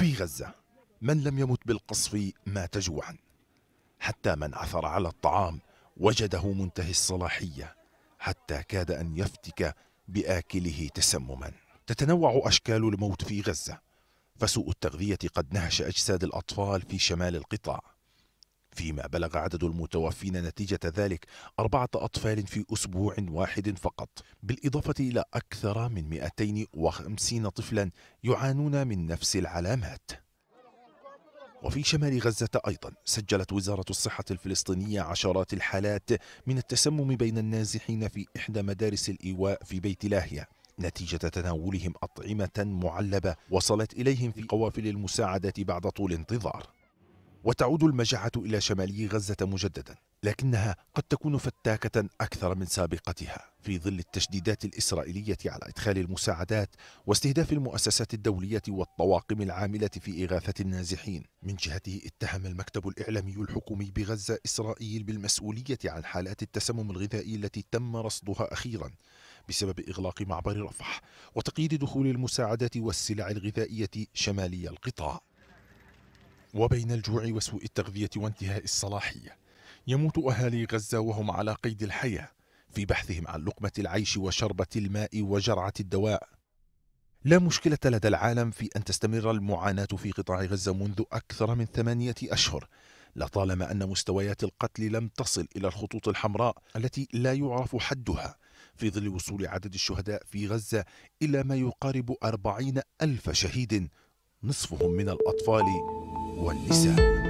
في غزة من لم يمت بالقصف مات جوعا حتى من عثر على الطعام وجده منتهي الصلاحية حتى كاد أن يفتك بآكله تسمما تتنوع أشكال الموت في غزة فسوء التغذية قد نهش أجساد الأطفال في شمال القطاع فيما بلغ عدد المتوفين نتيجة ذلك أربعة أطفال في أسبوع واحد فقط بالإضافة إلى أكثر من 250 طفلا يعانون من نفس العلامات وفي شمال غزة أيضا سجلت وزارة الصحة الفلسطينية عشرات الحالات من التسمم بين النازحين في إحدى مدارس الإيواء في بيت لاهية نتيجة تناولهم أطعمة معلبة وصلت إليهم في قوافل المساعدة بعد طول انتظار وتعود المجاعة إلى شمالي غزة مجددا لكنها قد تكون فتاكة أكثر من سابقتها في ظل التشديدات الإسرائيلية على إدخال المساعدات واستهداف المؤسسات الدولية والطواقم العاملة في إغاثة النازحين من جهته اتهم المكتب الإعلامي الحكومي بغزة إسرائيل بالمسؤولية عن حالات التسمم الغذائي التي تم رصدها أخيرا بسبب إغلاق معبر رفح وتقييد دخول المساعدات والسلع الغذائية شمالي القطاع وبين الجوع وسوء التغذية وانتهاء الصلاحية يموت أهالي غزة وهم على قيد الحياة في بحثهم عن لقمة العيش وشربة الماء وجرعة الدواء لا مشكلة لدى العالم في أن تستمر المعاناة في قطاع غزة منذ أكثر من ثمانية أشهر لطالما أن مستويات القتل لم تصل إلى الخطوط الحمراء التي لا يعرف حدها في ظل وصول عدد الشهداء في غزة إلى ما يقارب أربعين ألف شهيد نصفهم من الأطفال والنساء